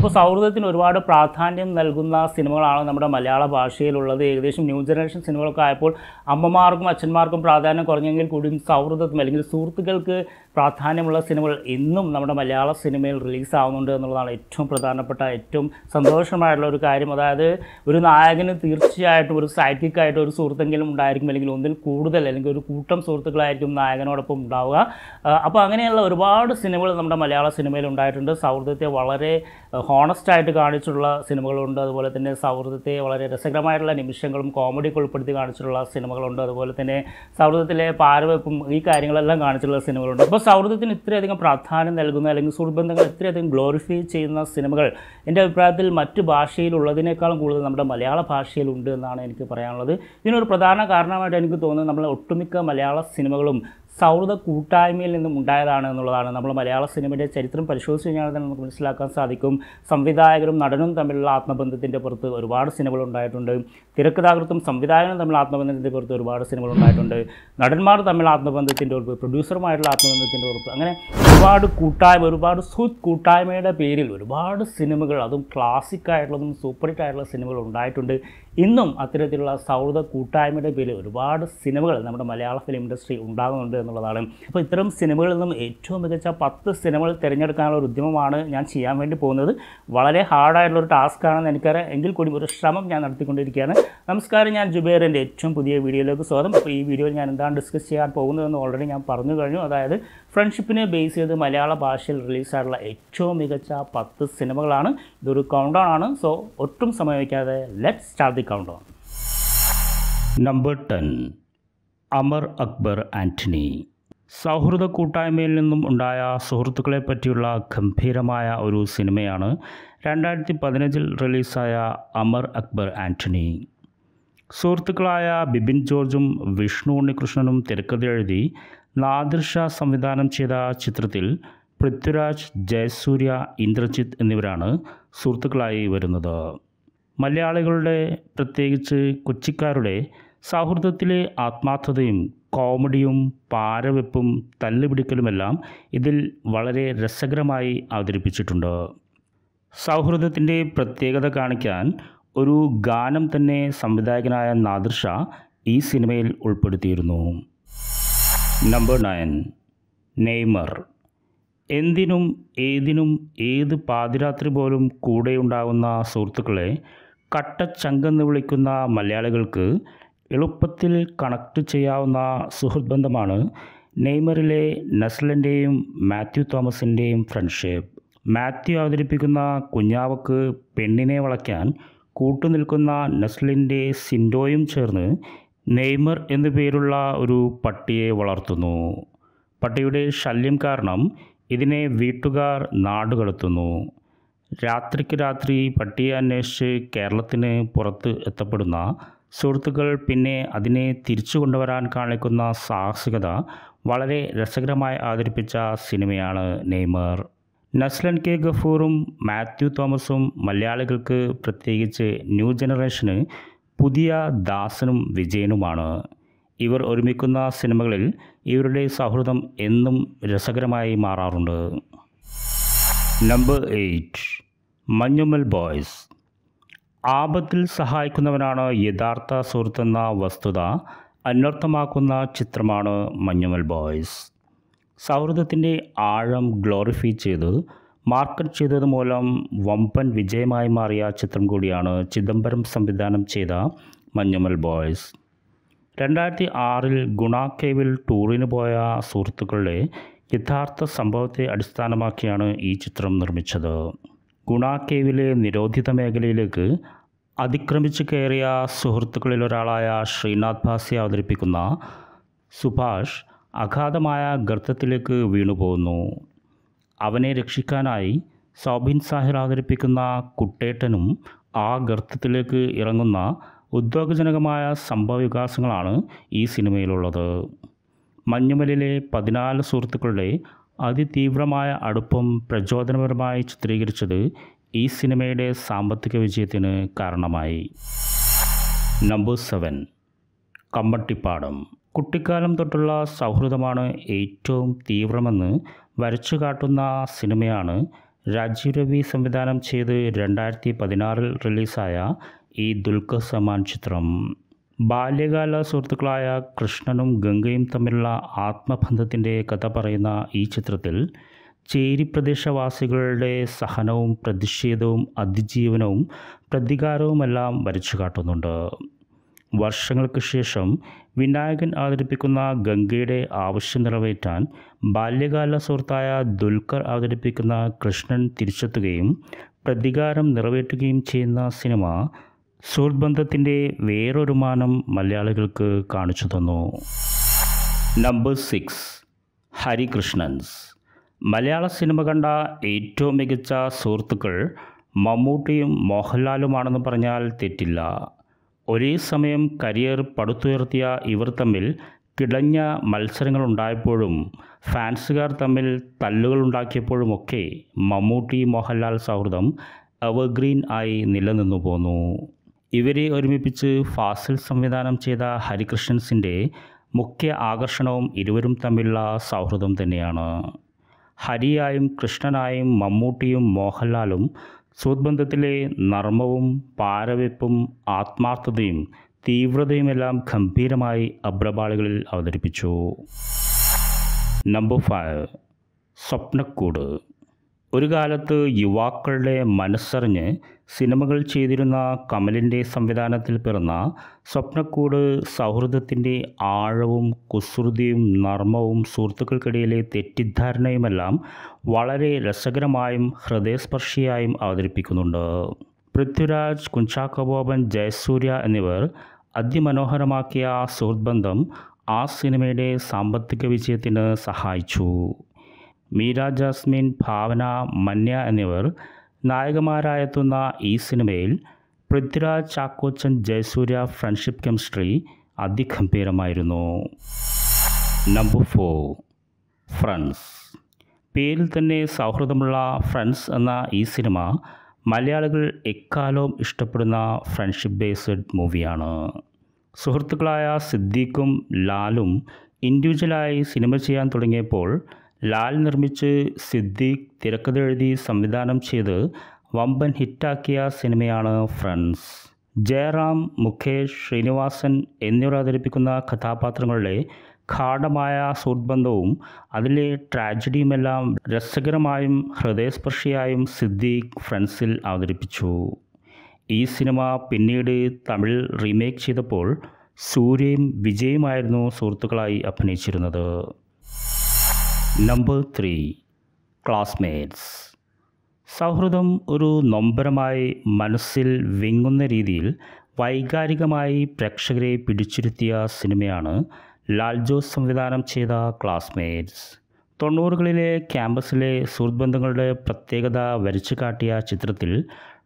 അപ്പോൾ സൗഹൃദത്തിന് ഒരുപാട് പ്രാധാന്യം നൽകുന്ന സിനിമകളാണ് നമ്മുടെ മലയാള ഭാഷയിലുള്ളത് ഏകദേശം ന്യൂ ജനറേഷൻ സിനിമകളൊക്കെ ആയപ്പോൾ അമ്മമാർക്കും അച്ഛന്മാർക്കും പ്രാധാന്യം കുറഞ്ഞെങ്കിൽ കൂടിയും സൗഹൃദത്തിനും അല്ലെങ്കിൽ സുഹൃത്തുക്കൾക്ക് പ്രാധാന്യമുള്ള സിനിമകൾ ഇന്നും നമ്മുടെ മലയാള സിനിമയിൽ റിലീസാവുന്നുണ്ട് എന്നുള്ളതാണ് ഏറ്റവും പ്രധാനപ്പെട്ട ഏറ്റവും സന്തോഷമായിട്ടുള്ള ഒരു കാര്യം അതായത് ഒരു നായകന് തീർച്ചയായിട്ടും ഒരു സൈറ്റിക്കായിട്ട് ഒരു സുഹൃത്തെങ്കിലും ഉണ്ടായിരിക്കും അല്ലെങ്കിൽ ഒന്നിൽ കൂടുതൽ അല്ലെങ്കിൽ ഒരു കൂട്ടം സുഹൃത്തുക്കളായിരിക്കും നായകനോടൊപ്പം ഉണ്ടാവുക അപ്പോൾ അങ്ങനെയുള്ള ഒരുപാട് സിനിമകൾ നമ്മുടെ മലയാള സിനിമയിൽ ഉണ്ടായിട്ടുണ്ട് സൗഹൃദത്തെ വളരെ ഹോണസ്റ്റ് ആയിട്ട് കാണിച്ചിട്ടുള്ള സിനിമകളുണ്ട് അതുപോലെ തന്നെ സൗഹൃദത്തെ വളരെ രസകരമായിട്ടുള്ള നിമിഷങ്ങളും കോമഡിക്ക് ഉൾപ്പെടുത്തി കാണിച്ചിട്ടുള്ള സിനിമകളുണ്ട് അതുപോലെ തന്നെ സൗഹൃദത്തിലെ പാരവെപ്പും ഈ കാര്യങ്ങളെല്ലാം കാണിച്ചിട്ടുള്ള സിനിമകളുണ്ട് അപ്പോൾ സൗഹൃദത്തിന് ഇത്രയധികം പ്രാധാന്യം നൽകുന്ന അല്ലെങ്കിൽ സുഹൃബന്ധങ്ങൾ ഇത്രയധികം ഗ്ലോറിഫൈ ചെയ്യുന്ന സിനിമകൾ എൻ്റെ അഭിപ്രായത്തിൽ മറ്റു ഭാഷയിലുള്ളതിനേക്കാളും കൂടുതൽ നമ്മുടെ മലയാള ഭാഷയിലുണ്ട് എന്നാണ് എനിക്ക് പറയാനുള്ളത് ഇതിനൊരു പ്രധാന കാരണമായിട്ട് എനിക്ക് തോന്നുന്നത് നമ്മളെ ഒട്ടുമിക്ക മലയാള സിനിമകളും സൗഹൃദ കൂട്ടായ്മയിൽ നിന്നും ഉണ്ടായതാണ് എന്നുള്ളതാണ് നമ്മൾ മലയാള സിനിമയുടെ ചരിത്രം പരിശോധിച്ച് കഴിഞ്ഞാൽ തന്നെ നമുക്ക് മനസ്സിലാക്കാൻ സാധിക്കും സംവിധായകരും നടനും തമ്മിലുള്ള ആത്മബന്ധത്തിൻ്റെ പുറത്ത് ഒരുപാട് സിനിമകൾ ഉണ്ടായിട്ടുണ്ട് തിരക്കഥാകൃത്തും സംവിധായകനും തമ്മിൽ ആത്മബന്ധത്തിൻ്റെ പുറത്ത് ഒരുപാട് സിനിമകൾ ഉണ്ടായിട്ടുണ്ട് നടന്മാർ തമ്മിൽ ആത്മബന്ധത്തിൻ്റെ ഉറപ്പ് പ്രൊഡ്യൂസറുമായിട്ടുള്ള ആത്മബന്ധത്തിൻ്റെ പുറത്ത് അങ്ങനെ ഒരുപാട് കൂട്ടായ്മ ഒരുപാട് സുഹൃത്ത് കൂട്ടായ്മയുടെ പേരിൽ ഒരുപാട് സിനിമകൾ അതും ക്ലാസിക് ആയിട്ടുള്ളതും സൂപ്പർ ഹിറ്റ് ആയിട്ടുള്ള സിനിമകൾ ഉണ്ടായിട്ടുണ്ട് ഇന്നും അത്തരത്തിലുള്ള സൗഹൃദ കൂട്ടായ്മയുടെ പേരിൽ ഒരുപാട് സിനിമകൾ നമ്മുടെ മലയാള ഫിലിം ഇൻഡസ്ട്രി ഉണ്ടാകുന്നുണ്ട് എന്നുള്ളതാണ് അപ്പോൾ ഇത്തരം സിനിമകളിൽ നിന്നും ഏറ്റവും മികച്ച പത്ത് സിനിമകൾ തിരഞ്ഞെടുക്കാനുള്ള ഒരു ഉദ്യമമാണ് ഞാൻ ചെയ്യാൻ വേണ്ടി പോകുന്നത് വളരെ ഹാർഡായിട്ടുള്ള ഒരു ടാസ്ക് ആണെന്ന് എനിക്കറിയാം എങ്കിൽ കൂടി ഒരു ശ്രമം ഞാൻ നടത്തിക്കൊണ്ടിരിക്കുകയാണ് നമസ്കാരം ഞാൻ ജുബേറിൻ്റെ ഏറ്റവും പുതിയ വീഡിയോയിലേക്ക് സ്വാഗതം അപ്പോൾ ഈ വീഡിയോയിൽ ഞാൻ എന്താണ് ഡിസ്കസ് ചെയ്യാൻ പോകുന്നതെന്ന് ഓൾറെഡി ഞാൻ പറഞ്ഞു കഴിഞ്ഞു അതായത് ഫ്രണ്ട്ഷിപ്പിനെ ബേസ് ചെയ്ത് മലയാള ഭാഷയിൽ റിലീസായിട്ടുള്ള ഏറ്റവും മികച്ച പത്ത് സിനിമകളാണ് ഇതൊരു കൗണ്ട് ഡൗൺ ആണ് സോ ഒട്ടും സമയം വയ്ക്കാതെ let start the count down number ten Amar Akbar Anthony സൗഹൃദ കൂട്ടായ്മയിൽ നിന്നും ഉണ്ടായ സുഹൃത്തുക്കളെ പറ്റിയുള്ള ഗംഭീരമായ ഒരു സിനിമയാണ് രണ്ടായിരത്തി പതിനഞ്ചിൽ റിലീസായ അമർ അക്ബർ ആൻ്റണി സുഹൃത്തുക്കളായ ബിബിൻ ജോർജും വിഷ്ണു ഉണ്ണികൃഷ്ണനും തിരക്കഥ എഴുതി നാദിർഷ സംവിധാനം ചെയ്ത ചിത്രത്തിൽ പൃഥ്വിരാജ് ജയസൂര്യ ഇന്ദ്രജിത്ത് എന്നിവരാണ് സുഹൃത്തുക്കളായി വരുന്നത് മലയാളികളുടെ പ്രത്യേകിച്ച് കൊച്ചിക്കാരുടെ സൗഹൃദത്തിലെ ആത്മാർത്ഥതയും കോമഡിയും പാരവെപ്പും തല്ലുപിടിക്കലുമെല്ലാം ഇതിൽ വളരെ രസകരമായി അവതരിപ്പിച്ചിട്ടുണ്ട് സൗഹൃദത്തിൻ്റെ പ്രത്യേകത കാണിക്കാൻ ഒരു ഗാനം തന്നെ സംവിധായകനായ നാദിർഷ ഈ സിനിമയിൽ ഉൾപ്പെടുത്തിയിരുന്നു നമ്പർ നയൻ നെയ്മർ എന്തിനും ഏതിനും ഏത് പാതിരാത്രി പോലും കൂടെയുണ്ടാകുന്ന സുഹൃത്തുക്കളെ കട്ടച്ചങ്കെന്ന് വിളിക്കുന്ന മലയാളികൾക്ക് എളുപ്പത്തിൽ കണക്ട് ചെയ്യാവുന്ന സുഹൃത്ത് ബന്ധമാണ് നെയ്മറിലെ നസ്ലൻ്റെയും മാത്യു തോമസിൻ്റെയും ഫ്രണ്ട്ഷിപ്പ് മാത്യു അവതരിപ്പിക്കുന്ന കുഞ്ഞാവക്ക് പെണ്ണിനെ വളയ്ക്കാൻ കൂട്ടുനിൽക്കുന്ന നസ്ലിൻ്റെ സിൻഡോയും ചേർന്ന് നെയ്മർ എന്നു പേരുള്ള ഒരു പട്ടിയെ വളർത്തുന്നു പട്ടിയുടെ ശല്യം കാരണം ഇതിനെ വീട്ടുകാർ നാടുകടത്തുന്നു രാത്രിക്ക് രാത്രി പട്ടിയെ അന്വേഷിച്ച് കേരളത്തിന് പുറത്ത് എത്തപ്പെടുന്ന സുഹൃത്തുക്കൾ പിന്നെ അതിനെ തിരിച്ചു കൊണ്ടുവരാൻ കാണിക്കുന്ന സാഹസികത വളരെ രസകരമായി അവതരിപ്പിച്ച സിനിമയാണ് നെയ്മർ നസ്ലൻ കെ ഗഫൂറും മാത്യു തോമസും മലയാളികൾക്ക് പ്രത്യേകിച്ച് ന്യൂ ജനറേഷന് പുതിയ ദാസനും വിജയനുമാണ് ഇവർ ഒരുമിക്കുന്ന സിനിമകളിൽ ഇവരുടെ സൗഹൃദം എന്നും രസകരമായി മാറാറുണ്ട് നമ്പർ എയ്റ്റ് മഞ്ഞുമൽ ബോയ്സ് ആപത്തിൽ സഹായിക്കുന്നവനാണ് യഥാർത്ഥ സുഹൃത്തെന്ന വസ്തുത അന്വർത്ഥമാക്കുന്ന ചിത്രമാണ് മഞ്ഞുമൽ ബോയ്സ് സൗഹൃദത്തിൻ്റെ ആഴം ഗ്ലോറിഫൈ ചെയ്ത് മാർക്കറ്റ് ചെയ്തത് മൂലം വമ്പൻ വിജയമായി മാറിയ ചിത്രം കൂടിയാണ് ചിദംബരം സംവിധാനം ചെയ്ത മഞ്ഞുമൽ ബോയ്സ് രണ്ടായിരത്തി ആറിൽ ഗുണാക്കേവിൽ ടൂറിന് പോയ സുഹൃത്തുക്കളുടെ യഥാർത്ഥ സംഭവത്തെ അടിസ്ഥാനമാക്കിയാണ് ഈ ചിത്രം നിർമ്മിച്ചത് ഗുണാക്കേവിലെ നിരോധിത മേഖലയിലേക്ക് അതിക്രമിച്ച് കയറിയ സുഹൃത്തുക്കളിലൊരാളായ ശ്രീനാഥ് ഭാസി അവതരിപ്പിക്കുന്ന സുഭാഷ് അഗാധമായ ഗർത്തത്തിലേക്ക് വീണുപോകുന്നു അവനെ രക്ഷിക്കാനായി സോബിൻ സാഹിർ അവതരിപ്പിക്കുന്ന കുട്ടേട്ടനും ആ ഗർത്തത്തിലേക്ക് ഇറങ്ങുന്ന ഉദ്യോഗജനകമായ സംഭവവികാസങ്ങളാണ് ഈ സിനിമയിലുള്ളത് മഞ്ഞുമലിലെ പതിനാല് സുഹൃത്തുക്കളുടെ അതിതീവ്രമായ അടുപ്പം പ്രചോദനപരമായി ചിത്രീകരിച്ചത് ഈ സിനിമയുടെ സാമ്പത്തിക വിജയത്തിന് കാരണമായി നമ്പർ സെവൻ കമ്മട്ടിപ്പാടം കുട്ടിക്കാലം തൊട്ടുള്ള സൗഹൃദമാണ് ഏറ്റവും തീവ്രമെന്ന് വരച്ചു കാട്ടുന്ന സിനിമയാണ് രാജീവ് രവി സംവിധാനം ചെയ്ത് രണ്ടായിരത്തി പതിനാറിൽ റിലീസായ ഈ ദുൽഖർ സമാൻ ചിത്രം ബാല്യകാല സുഹൃത്തുക്കളായ കൃഷ്ണനും ഗംഗയും തമ്മിലുള്ള ആത്മബന്ധത്തിൻ്റെ കഥ പറയുന്ന ഈ ചിത്രത്തിൽ ചേരി പ്രദേശവാസികളുടെ സഹനവും പ്രതിഷേധവും അതിജീവനവും പ്രതികാരവുമെല്ലാം വരച്ചു കാട്ടുന്നുണ്ട് വർഷങ്ങൾക്ക് ശേഷം വിനായകൻ അവതരിപ്പിക്കുന്ന ഗംഗയുടെ ആവശ്യം നിറവേറ്റാൻ ബാല്യകാല സുഹൃത്തായ ദുൽഖർ അവതരിപ്പിക്കുന്ന കൃഷ്ണൻ തിരിച്ചെത്തുകയും പ്രതികാരം നിറവേറ്റുകയും ചെയ്യുന്ന സിനിമ സുഹൃത് ബന്ധത്തിൻ്റെ വേറൊരു മാനം മലയാളികൾക്ക് കാണിച്ചു തന്നു നമ്പർ സിക്സ് ഹരികൃഷ്ണൻസ് മലയാള സിനിമ കണ്ട ഏറ്റവും മികച്ച സുഹൃത്തുക്കൾ മമ്മൂട്ടിയും മോഹൻലാലുമാണെന്ന് പറഞ്ഞാൽ തെറ്റില്ല ഒരേ സമയം കരിയർ പടുത്തുയർത്തിയ ഇവർ തമ്മിൽ കിടഞ്ഞ മത്സരങ്ങളുണ്ടായപ്പോഴും ഫാൻസുകാർ തമ്മിൽ തല്ലുകളുണ്ടാക്കിയപ്പോഴുമൊക്കെ മമ്മൂട്ടി മോഹൻലാൽ സൗഹൃദം എവർഗ്രീൻ ആയി നിലനിന്നു പോന്നു ഇവരെ ഒരുമിപ്പിച്ച് ഫാസിൽ സംവിധാനം ചെയ്ത ഹരികൃഷ്ണൻസിൻ്റെ മുഖ്യ ആകർഷണവും ഇരുവരും തമ്മിലുള്ള സൗഹൃദം തന്നെയാണ് ഹരിയായും കൃഷ്ണനായും മമ്മൂട്ടിയും മോഹൻലാലും സുഹൃത്ബന്ധത്തിലെ നർമ്മവും പാരവെപ്പും ആത്മാർത്ഥതയും തീവ്രതയുമെല്ലാം ഗംഭീരമായി അബ്രപാളികളിൽ അവതരിപ്പിച്ചു നമ്പർ ഫൈവ് സ്വപ്നക്കൂട് ഒരു കാലത്ത് യുവാക്കളുടെ മനസ്സറിഞ്ഞ് സിനിമകൾ ചെയ്തിരുന്ന കമലിൻ്റെ സംവിധാനത്തിൽ പിറന്ന സ്വപ്നക്കൂട് സൗഹൃദത്തിൻ്റെ ആഴവും കുസൃതിയും നർമ്മവും സുഹൃത്തുക്കൾക്കിടയിലെ തെറ്റിദ്ധാരണയുമെല്ലാം വളരെ രസകരമായും ഹൃദയസ്പർശിയായും അവതരിപ്പിക്കുന്നുണ്ട് പൃഥ്വിരാജ് കുഞ്ചാക്കബോബൻ ജയസൂര്യ എന്നിവർ അതിമനോഹരമാക്കിയ സുഹൃത്ത് ബന്ധം ആ സിനിമയുടെ സാമ്പത്തിക വിജയത്തിന് സഹായിച്ചു മീര ജാസ്മിൻ ഭാവന മന്യ എന്നിവർ നായകന്മാരായെത്തുന്ന ഈ സിനിമയിൽ പൃഥ്വിരാജ് ചാക്കോച്ചൻ ജയസൂര്യ ഫ്രണ്ട്ഷിപ്പ് കെമിസ്ട്രി അതിഗംഭീരമായിരുന്നു നമ്പർ ഫോർ ഫ്രണ്ട്സ് പേരിൽ തന്നെ സൗഹൃദമുള്ള ഫ്രണ്ട്സ് എന്ന ഈ സിനിമ മലയാളികൾ എക്കാലവും ഇഷ്ടപ്പെടുന്ന ഫ്രണ്ട്ഷിപ്പ് ബേസ്ഡ് മൂവിയാണ് സുഹൃത്തുക്കളായ സിദ്ദീഖും ലാലും ഇൻഡിവിജ്വലായി സിനിമ ചെയ്യാൻ തുടങ്ങിയപ്പോൾ ലാൽ നിർമ്മിച്ച് സിദ്ദീഖ് തിരക്കഥെഴുതി സംവിധാനം ചെയ്ത് വമ്പൻ ഹിറ്റാക്കിയ സിനിമയാണ് ഫ്രണ്ട്സ് ജയറാം മുഖേഷ് ശ്രീനിവാസൻ എന്നിവർ അവതരിപ്പിക്കുന്ന കഥാപാത്രങ്ങളുടെ ഗാഠമായ സുഹൃത്ബന്ധവും അതിലെ ട്രാജഡിയുമെല്ലാം രസകരമായും ഹൃദയസ്പർശിയായും സിദ്ദീഖ് ഫ്രണ്ട്സിൽ അവതരിപ്പിച്ചു ഈ സിനിമ പിന്നീട് തമിഴ് റീമേക്ക് ചെയ്തപ്പോൾ സൂര്യയും വിജയുമായിരുന്നു സുഹൃത്തുക്കളായി അഭിനയിച്ചിരുന്നത് നമ്പർ ത്രീ ക്ലാസ്മേറ്റ്സ് സൗഹൃദം ഒരു നൊമ്പരമായി മനസ്സിൽ വിങ്ങുന്ന രീതിയിൽ വൈകാരികമായി പ്രേക്ഷകരെ പിടിച്ചിരുത്തിയ സിനിമയാണ് ലാൽ ജോസ് സംവിധാനം ചെയ്ത ക്ലാസ്മേറ്റ്സ് തൊണ്ണൂറുകളിലെ ക്യാമ്പസിലെ സുഹൃത്ബന്ധങ്ങളുടെ പ്രത്യേകത വരച്ചു കാട്ടിയ ചിത്രത്തിൽ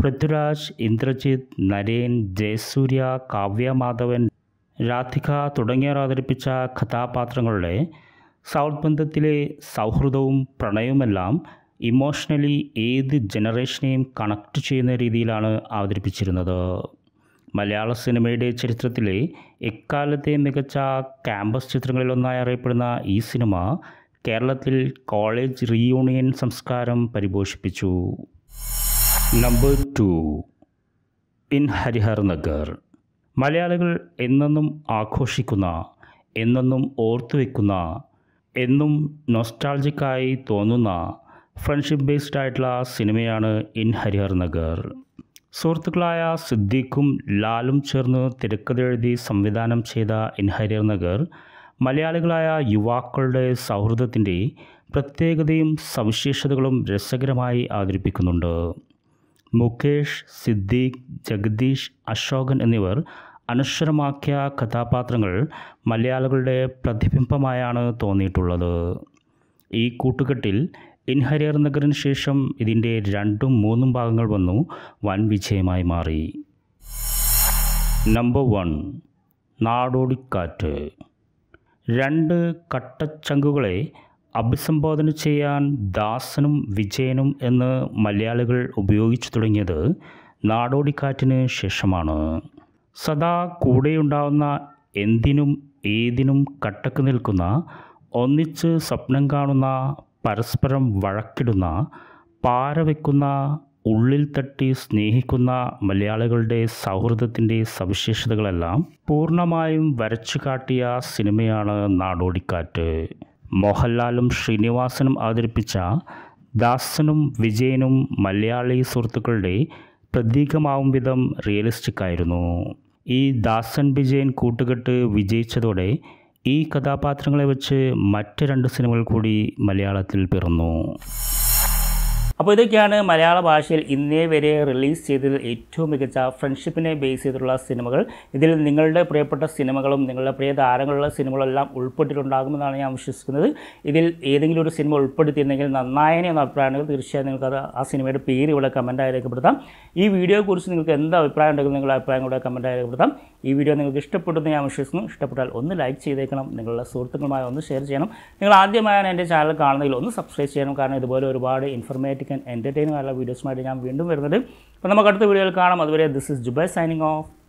പൃഥ്വിരാജ് ഇന്ദ്രജിത് നരേൻ ജയസൂര്യ കാവ്യ മാധവൻ രാധിക തുടങ്ങിയവർ അവതരിപ്പിച്ച കഥാപാത്രങ്ങളുടെ സൗത്ത് ബന്ധത്തിലെ സൗഹൃദവും പ്രണയവുമെല്ലാം ഇമോഷണലി ഏത് ജനറേഷനെയും കണക്ട് ചെയ്യുന്ന രീതിയിലാണ് അവതരിപ്പിച്ചിരുന്നത് മലയാള സിനിമയുടെ ചരിത്രത്തിലെ എക്കാലത്തെ മികച്ച ക്യാമ്പസ് ചിത്രങ്ങളിലൊന്നായി അറിയപ്പെടുന്ന ഈ സിനിമ കേരളത്തിൽ കോളേജ് റീയൂണിയൻ സംസ്കാരം പരിപോഷിപ്പിച്ചു number two in Harihar Nagar മലയാളികൾ എന്നെന്നും ആഘോഷിക്കുന്ന എന്നെന്നും ഓർത്തുവെക്കുന്ന എന്നും നൊസ്റ്റാൾജിക്കായി തോന്നുന്ന ഫ്രണ്ട്ഷിപ്പ് ബേസ്ഡ് ആയിട്ടുള്ള സിനിമയാണ് ഇൻ ഹരിഹർ നഗർ സുഹൃത്തുക്കളായ സിദ്ദീഖും ലാലും ചേർന്ന് തിരക്കഥെഴുതി സംവിധാനം ചെയ്ത ഇൻ ഹരിഹർ നഗർ മലയാളികളായ യുവാക്കളുടെ സൗഹൃദത്തിൻ്റെ പ്രത്യേകതയും സവിശേഷതകളും രസകരമായി അവതരിപ്പിക്കുന്നുണ്ട് മുകേഷ് സിദ്ദീഖ് ജഗദീഷ് അശോകൻ എന്നിവർ അനശ്വരമാക്കിയ കഥാപാത്രങ്ങൾ മലയാളികളുടെ പ്രതിബിംബമായാണ് തോന്നിയിട്ടുള്ളത് ഈ കൂട്ടുകെട്ടിൽ ഇൻഹരിയർ നഗറിന് ശേഷം ഇതിൻ്റെ രണ്ടും മൂന്നും ഭാഗങ്ങൾ വന്നു വൻ വിജയമായി മാറി നമ്പർ വൺ നാടോടിക്കാറ്റ് രണ്ട് കട്ടച്ചങ്കുകളെ അഭിസംബോധന ചെയ്യാൻ ദാസനും വിജയനും എന്ന് മലയാളികൾ ഉപയോഗിച്ചു തുടങ്ങിയത് നാടോടിക്കാറ്റിന് ശേഷമാണ് സദാ കൂടെയുണ്ടാവുന്ന എന്തിനും ഏതിനും കട്ടക്ക് നിൽക്കുന്ന ഒന്നിച്ച് സ്വപ്നം കാണുന്ന പരസ്പരം വഴക്കിടുന്ന പാരവെക്കുന്ന ഉള്ളിൽ തട്ടി സ്നേഹിക്കുന്ന മലയാളികളുടെ സൗഹൃദത്തിൻ്റെ സവിശേഷതകളെല്ലാം പൂർണ്ണമായും വരച്ചു കാട്ടിയ സിനിമയാണ് നാടോടിക്കാറ്റ് മോഹൻലാലും ശ്രീനിവാസനും അവതരിപ്പിച്ച ദാസനും വിജയനും മലയാളി സുഹൃത്തുക്കളുടെ പ്രതീകമാവും വിധം റിയലിസ്റ്റിക് ആയിരുന്നു ഈ ദാസൻ വിജയൻ കൂട്ടുകെട്ട് വിജയിച്ചതോടെ ഈ കഥാപാത്രങ്ങളെ വച്ച് മറ്റ് രണ്ട് സിനിമകൾ കൂടി മലയാളത്തിൽ പിറന്നു അപ്പോൾ ഇതൊക്കെയാണ് മലയാള ഭാഷയിൽ ഇന്നേ വരെ റിലീസ് ചെയ്തതിൽ ഏറ്റവും മികച്ച ഫ്രണ്ട്ഷിപ്പിനെ ബേസ് ചെയ്തിട്ടുള്ള സിനിമകൾ ഇതിൽ നിങ്ങളുടെ പ്രിയപ്പെട്ട സിനിമകളും നിങ്ങളുടെ പ്രിയ താരങ്ങളുള്ള സിനിമകളെല്ലാം ഉൾപ്പെട്ടിട്ടുണ്ടാകുമെന്നാണ് ഞാൻ വിശ്വസിക്കുന്നത് ഇതിൽ ഏതെങ്കിലും ഒരു സിനിമ ഉൾപ്പെടുത്തിയിരുന്നെങ്കിൽ നന്നായനെ എന്ന അഭിപ്രായമുണ്ടെങ്കിൽ തീർച്ചയായും നിങ്ങൾക്ക് ആ സിനിമയുടെ പേര് ഇവിടെ കമൻറ്റായി രേഖപ്പെടുത്താം ഈ വീഡിയോയെക്കുറിച്ച് നിങ്ങൾക്ക് എന്ത് അഭിപ്രായം ഉണ്ടെങ്കിൽ നിങ്ങളുടെ അഭിപ്രായം കൂടെ കമൻറ്റായി രേഖപ്പെടുത്താം ഈ വീഡിയോ നിങ്ങൾക്ക് ഇഷ്ടപ്പെട്ടെന്ന് ഞാൻ വിശ്വസിക്കുന്നു ഇഷ്ടപ്പെട്ടാൽ ഒന്ന് ലൈക്ക് ചെയ്തേക്കണം നിങ്ങളുടെ സുഹൃത്തുക്കളുമായി ഒന്ന് ഷെയർ ചെയ്യണം നിങ്ങൾ ആദ്യമായാണ് എൻ്റെ ചാനൽ കാണുന്നതിൽ ഒന്ന് സബ്സ്ക്രൈബ് ചെയ്യണം കാരണം ഇതുപോലെ ഒരുപാട് ഇൻഫർമേറ്റീവ് ഇൻഫോർമേറ്റീവ് ആൻഡ് എൻ്റർടൈനിങ് ആയിട്ടുള്ള വീഡിയോസുമായിട്ട് ഞാൻ വീണ്ടും വരുന്നത് അപ്പോൾ നമുക്ക് അടുത്ത വീഡിയോയിൽ കാണാം അതുവരെ this is Jubai signing of